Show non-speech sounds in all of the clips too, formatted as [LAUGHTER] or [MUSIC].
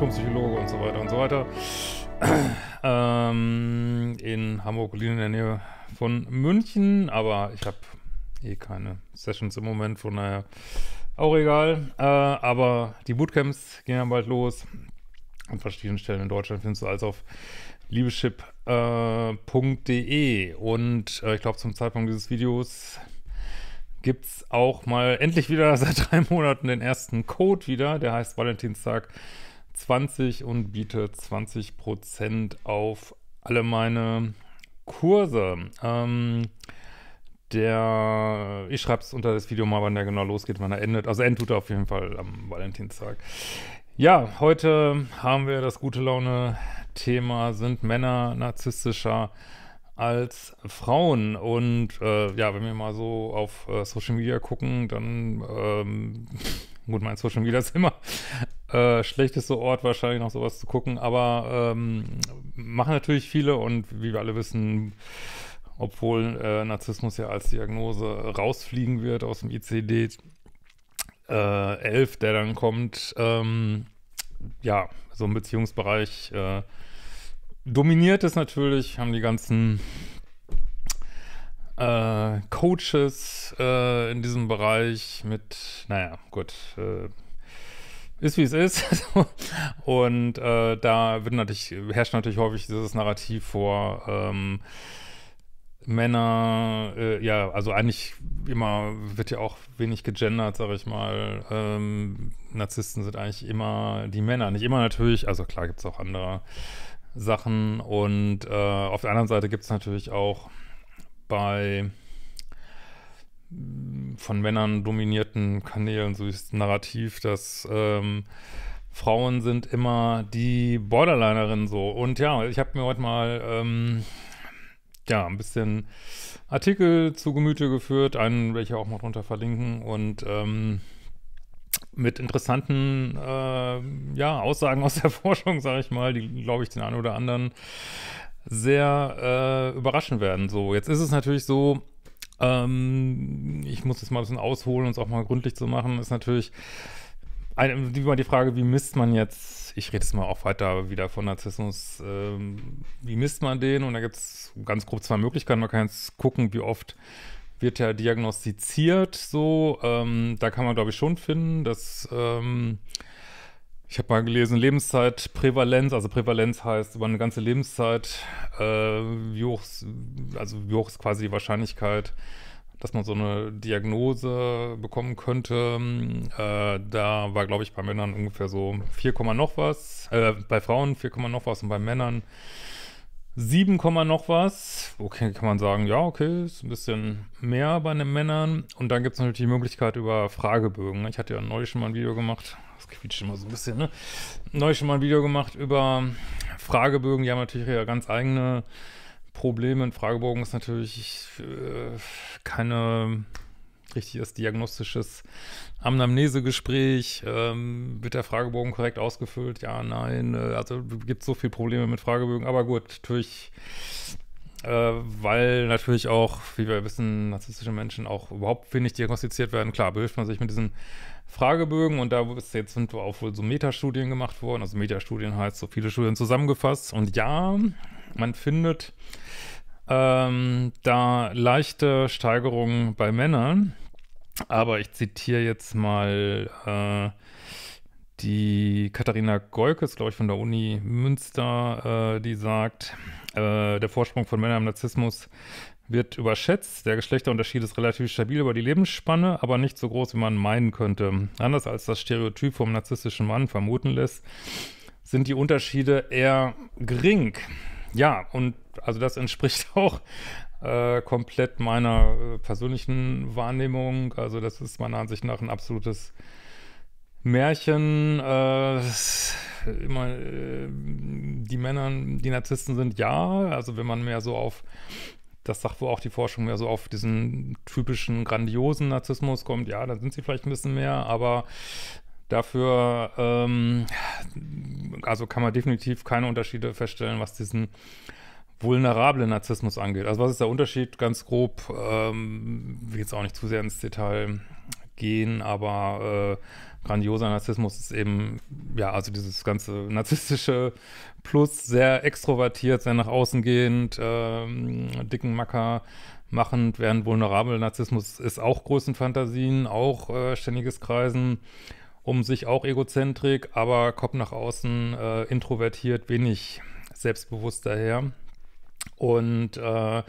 Diplompsychologe und so weiter und so weiter. [CLEARS THROAT] Ähm, in Hamburg, Berlin in der Nähe von München, aber ich habe eh keine Sessions im Moment, von daher auch egal. Äh, aber die Bootcamps gehen ja bald los. An verschiedenen Stellen in Deutschland findest du alles auf liebeschip.de äh, und äh, ich glaube zum Zeitpunkt dieses Videos gibt es auch mal endlich wieder [LAUGHS] seit drei Monaten den ersten Code wieder, der heißt Valentinstag 20 und biete 20% auf alle meine Kurse. Ähm, der, ich schreibe es unter das Video mal, wann der genau losgeht, wann er endet. Also end tut er auf jeden Fall am Valentinstag. Ja, heute haben wir das gute Laune-Thema, sind Männer narzisstischer als Frauen. Und äh, ja, wenn wir mal so auf äh, Social Media gucken, dann, ähm, [LAUGHS] gut, mein Social Media ist immer äh, schlechteste Ort wahrscheinlich noch sowas zu gucken, aber ähm, machen natürlich viele und wie wir alle wissen, obwohl äh, Narzissmus ja als Diagnose rausfliegen wird aus dem ICD äh, 11, der dann kommt, ähm, ja, so ein Beziehungsbereich äh, dominiert es natürlich, haben die ganzen äh, Coaches äh, in diesem Bereich mit, naja, gut, äh, ist wie es ist. [LAUGHS] und äh, da wird natürlich, herrscht natürlich häufig dieses Narrativ vor, ähm, Männer, äh, ja, also eigentlich immer wird ja auch wenig gegendert, sage ich mal. Ähm, Narzissten sind eigentlich immer die Männer, nicht immer natürlich, also klar gibt es auch andere Sachen. Und äh, auf der anderen Seite gibt es natürlich auch bei von Männern dominierten Kanälen, so ist das Narrativ, dass ähm, Frauen sind immer die Borderlinerinnen so. Und ja, ich habe mir heute mal ähm, ja, ein bisschen Artikel zu Gemüte geführt, einen werde ich auch mal drunter verlinken und ähm, mit interessanten äh, ja, Aussagen [LAUGHS] aus der Forschung, sage ich mal, die, glaube ich, den einen oder anderen sehr äh, überraschen werden. So, jetzt ist es natürlich so, ähm, ich muss das mal ein bisschen ausholen und es auch mal gründlich zu machen, ist natürlich eine, die, die Frage, wie misst man jetzt, ich rede jetzt mal auch weiter wieder von Narzissmus, ähm, wie misst man den? Und da gibt es ganz grob zwei Möglichkeiten. Man kann jetzt gucken, wie oft wird er diagnostiziert so. Ähm, da kann man, glaube ich, schon finden, dass ähm, ich habe mal gelesen, Lebenszeitprävalenz, also Prävalenz heißt über eine ganze Lebenszeit, äh, wie hoch, also wie hoch ist quasi die Wahrscheinlichkeit, dass man so eine Diagnose bekommen könnte. Äh, da war, glaube ich, bei Männern ungefähr so 4, noch was, äh, bei Frauen 4, noch was und bei Männern 7, noch was. Okay, kann man sagen, ja, okay, ist ein bisschen mehr bei den Männern. Und dann gibt es natürlich die Möglichkeit über Fragebögen. Ich hatte ja neulich schon mal ein Video gemacht. Das quietscht immer so ein bisschen, ne? Neulich schon mal ein Video gemacht über Fragebögen. Die haben natürlich ihre ganz eigene Probleme. Ein Fragebogen ist natürlich äh, keine richtig ist, diagnostisches Anamnesegespräch, ähm, wird der Fragebogen korrekt ausgefüllt, ja, nein, äh, also gibt es so viele Probleme mit Fragebögen, aber gut, natürlich äh, weil natürlich auch, wie wir wissen, narzisstische Menschen auch überhaupt wenig diagnostiziert werden. Klar, behilft man sich mit diesen Fragebögen und da ist jetzt sind auch wohl so Metastudien gemacht worden. Also Metastudien heißt so viele Studien zusammengefasst. Und ja, man findet ähm, da leichte Steigerungen bei Männern. Aber ich zitiere jetzt mal äh, die Katharina Golkes, glaube ich, von der Uni Münster, äh, die sagt, äh, der Vorsprung von Männern im Narzissmus wird überschätzt. Der Geschlechterunterschied ist relativ stabil über die Lebensspanne, aber nicht so groß, wie man meinen könnte. Anders als das Stereotyp vom narzisstischen Mann vermuten lässt, sind die Unterschiede eher gering. Ja, und also das entspricht [LAUGHS] auch äh, komplett meiner äh, persönlichen Wahrnehmung. Also das ist meiner Ansicht nach ein absolutes Märchen. Äh, immer äh, die Männer, die Narzissten sind, ja. Also wenn man mehr so auf, das sagt wohl auch die Forschung, mehr so auf diesen typischen grandiosen Narzissmus kommt, ja, dann sind sie vielleicht ein bisschen mehr, aber Dafür, ähm, also kann man definitiv keine Unterschiede feststellen, was diesen vulnerable Narzissmus angeht. Also was ist der Unterschied? Ganz grob, ähm, will jetzt auch nicht zu sehr ins Detail gehen, aber äh, grandioser Narzissmus ist eben, ja, also dieses ganze [LAUGHS] narzisstische Plus, sehr extrovertiert, sehr nach außen gehend, ähm, dicken Macker machend, während vulnerable Narzissmus ist auch Größenfantasien, auch äh, ständiges Kreisen um sich, auch Egozentrik, aber kommt nach außen äh, introvertiert, wenig selbstbewusst daher. Und äh,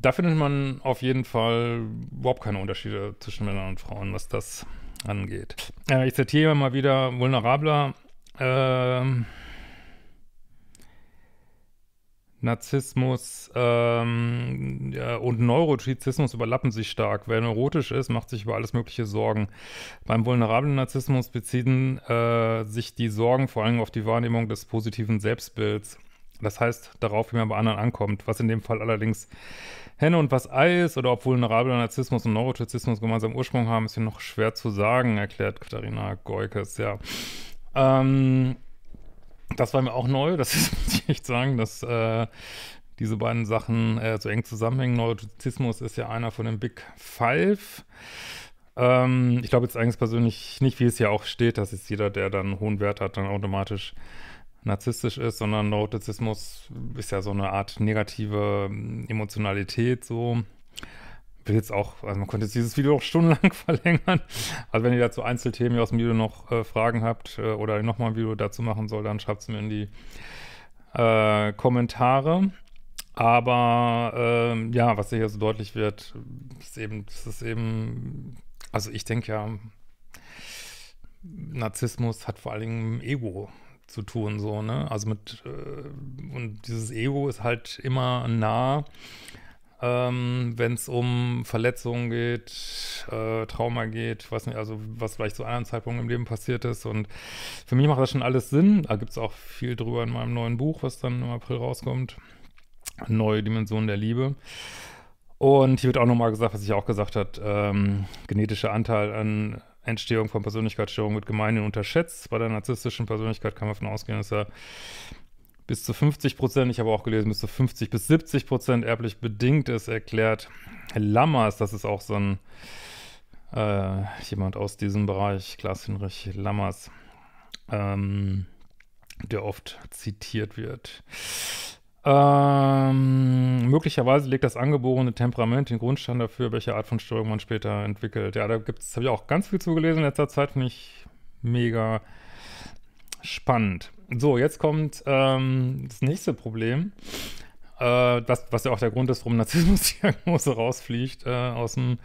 da findet man auf jeden Fall überhaupt keine Unterschiede zwischen Männern und Frauen, was das angeht. Äh, ich zitiere mal wieder vulnerabler. Ähm, Narzissmus ähm, ja, und Neurotizismus überlappen sich stark. Wer neurotisch ist, macht sich über alles Mögliche Sorgen. Beim vulnerablen Narzissmus beziehen äh, sich die Sorgen vor allem auf die Wahrnehmung des positiven Selbstbilds. Das heißt, darauf, wie man bei anderen ankommt, was in dem Fall allerdings Henne und was Ei ist oder ob vulnerable Narzissmus und Neurotizismus gemeinsam Ursprung haben, ist hier noch schwer zu sagen, erklärt Katharina Goikes, ja. Ähm, das war mir auch neu, das [LAUGHS] muss ich echt sagen, dass äh, diese beiden Sachen äh, so eng zusammenhängen. Neurotizismus ist ja einer von den Big Five ähm, ich glaube jetzt eigentlich persönlich nicht, wie es hier auch steht, dass jetzt jeder, der dann einen hohen Wert hat, dann automatisch narzisstisch ist, sondern Neurotizismus ist ja so eine Art negative ähm, Emotionalität so. Will jetzt auch, also man könnte jetzt dieses Video auch stundenlang [LAUGHS] verlängern. Also wenn ihr dazu Einzelthemen aus dem Video noch äh, Fragen habt äh, oder nochmal ein Video dazu machen soll, dann schreibt es mir in die äh, Kommentare. Aber ähm, ja, was hier so deutlich wird, ist eben, das ist eben, also ich denke ja, Narzissmus hat vor allen Dingen Ego zu tun, so, ne? Also mit, äh, und dieses Ego ist halt immer nah, ähm, wenn es um Verletzungen geht, äh, Trauma geht, weiß nicht, also was vielleicht zu anderen Zeitpunkten im Leben passiert ist. Und für mich macht das schon alles Sinn. Da gibt es auch viel drüber in meinem neuen Buch, was dann im April rauskommt. Neue Dimensionen der Liebe. Und hier wird auch nochmal gesagt, was ich auch gesagt habe, ähm, genetischer Anteil an Entstehung von Persönlichkeitsstörungen wird gemeinhin unterschätzt. Bei der narzisstischen Persönlichkeit kann man davon ausgehen, dass er bis zu 50 Prozent, ich habe auch gelesen, bis zu 50 bis 70 Prozent erblich bedingt ist, erklärt Lammers. Das ist auch so ein äh, jemand aus diesem Bereich, Klaas-Hinrich Lammers, ähm, der oft zitiert wird. Ähm, möglicherweise legt das angeborene Temperament den Grundstein dafür, welche Art von Störung man später entwickelt. Ja, da habe ich auch ganz viel zugelesen in letzter Zeit, finde ich mega spannend. So, jetzt kommt ähm, das nächste Problem, äh, was, was, ja auch der Grund ist, warum Narzissmusdiagnose [LAUGHS] rausfliegt äh, aus, dem,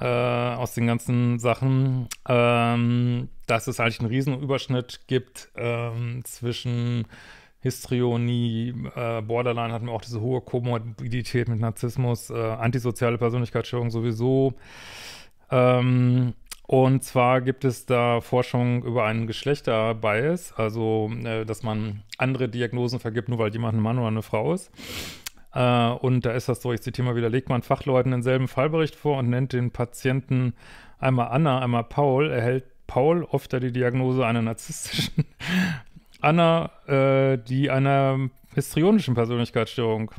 äh, aus den ganzen Sachen, ähm, dass es eigentlich einen riesen Überschnitt gibt ähm, zwischen Histrionie, äh, Borderline hatten wir auch diese hohe Komorbidität mit Narzissmus, äh, antisoziale Persönlichkeitsstörung sowieso. Ähm, und zwar gibt es da Forschung über einen Geschlechterbias, also äh, dass man andere Diagnosen vergibt, nur weil jemand ein Mann oder eine Frau ist. Äh, und da ist das so, ich zitiere mal wieder, legt man Fachleuten denselben Fallbericht vor und nennt den Patienten einmal Anna, einmal Paul, erhält Paul oft die Diagnose einer narzisstischen Anna, äh, die einer histrionischen Persönlichkeitsstörung.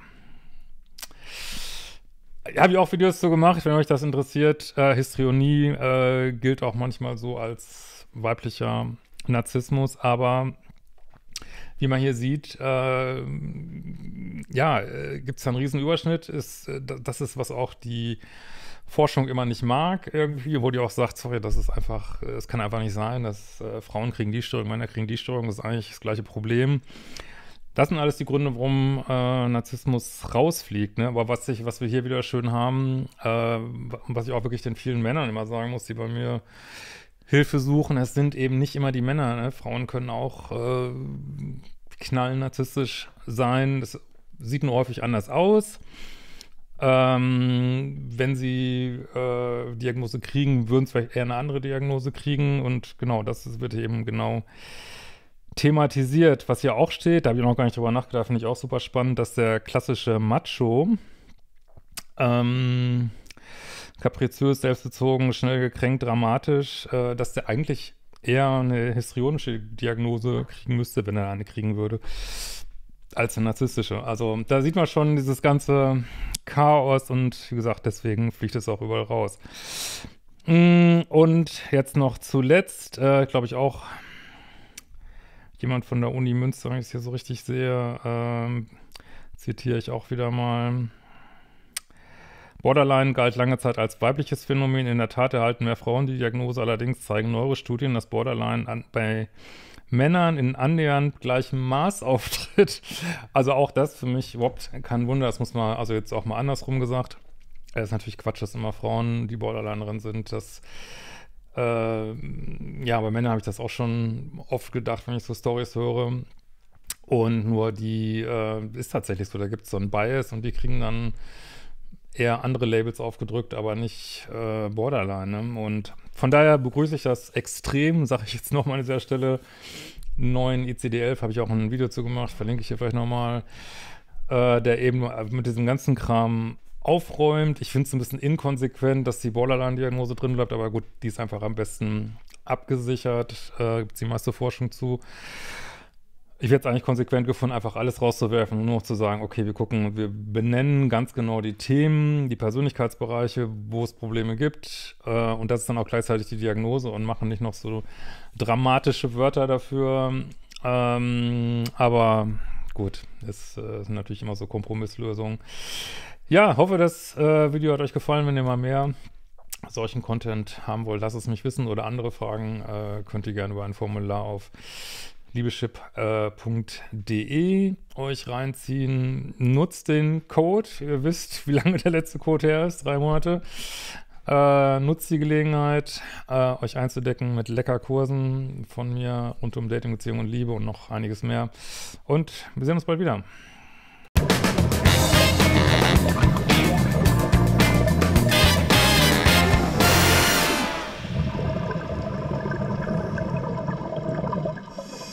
Habe ich auch Videos zu gemacht, wenn euch das interessiert. Äh, Histrionie äh, gilt auch manchmal so als weiblicher Narzissmus, aber wie man hier sieht, äh, ja, äh, gibt es einen riesen Überschnitt. Ist, äh, das ist, was auch die Forschung immer nicht mag, irgendwie, wo die auch sagt, sorry, das ist einfach, es kann einfach nicht sein, dass äh, Frauen kriegen die Störung, Männer kriegen die Störung, das ist eigentlich das gleiche Problem. Das sind alles die Gründe, warum äh, Narzissmus rausfliegt. Ne? Aber was, ich, was wir hier wieder schön haben, äh, was ich auch wirklich den vielen Männern immer sagen muss, die bei mir Hilfe suchen, es sind eben nicht immer die Männer. Ne? Frauen können auch äh, knallen narzisstisch sein. Das sieht nur häufig anders aus. Ähm, wenn sie äh, Diagnose kriegen, würden sie vielleicht eher eine andere Diagnose kriegen. Und genau, das wird eben genau thematisiert. Was hier auch steht, da habe ich noch gar nicht drüber nachgedacht, finde ich auch super spannend, dass der klassische Macho ähm, kapriziös, selbstbezogen, schnell gekränkt, dramatisch, äh, dass der eigentlich eher eine histrionische Diagnose kriegen müsste, wenn er eine kriegen würde als der narzisstische. Also da sieht man schon dieses ganze Chaos und wie gesagt, deswegen fliegt es auch überall raus. Mm, und jetzt noch zuletzt, äh, glaube ich auch jemand von der Uni Münster, wenn ich es hier so richtig sehe, äh, zitiere ich auch wieder mal. Borderline galt lange Zeit als weibliches Phänomen. In der Tat erhalten mehr Frauen die Diagnose. Allerdings zeigen neuere Studien, dass Borderline an, bei Männern in annähernd gleichem Maß auftritt. Also auch das für mich überhaupt kein Wunder. Das muss man, also jetzt auch mal andersrum gesagt. Es ist natürlich Quatsch, dass immer Frauen die Borderlinerin sind. Das, äh, ja, bei Männern habe ich das auch schon oft gedacht, wenn ich so Stories höre. Und nur die äh, ist tatsächlich so, da gibt es so einen Bias und die kriegen dann eher andere Labels aufgedrückt, aber nicht äh, Borderline. Ne? Und von daher begrüße ich das extrem, sage ich jetzt nochmal an dieser Stelle. Neuen ICD-11 habe ich auch ein Video zu gemacht, verlinke ich hier vielleicht nochmal, äh, der eben mit diesem ganzen Kram aufräumt. Ich finde es ein bisschen inkonsequent, dass die Borderline-Diagnose drin bleibt, aber gut, die ist einfach am besten abgesichert, äh, gibt es die meiste Forschung zu. Ich hätte es eigentlich konsequent gefunden, einfach alles rauszuwerfen und nur noch zu sagen, okay, wir gucken, wir benennen ganz genau die Themen, die Persönlichkeitsbereiche, wo es Probleme gibt. Äh, und das ist dann auch gleichzeitig die Diagnose und machen nicht noch so dramatische Wörter dafür. Ähm, aber gut, es äh, sind natürlich immer so Kompromisslösungen. Ja, hoffe, das äh, Video hat euch gefallen. Wenn ihr mal mehr solchen Content haben wollt, lasst es mich wissen oder andere Fragen äh, könnt ihr gerne über ein Formular auf liebeschip.de äh, euch reinziehen. Nutzt den Code. Ihr wisst, [LAUGHS] wie lange der letzte Code her ist, drei Monate. Äh, nutzt die Gelegenheit, äh, euch einzudecken mit lecker Kursen von mir rund um Dating, Beziehung und Liebe und noch einiges mehr. Und wir sehen uns bald wieder.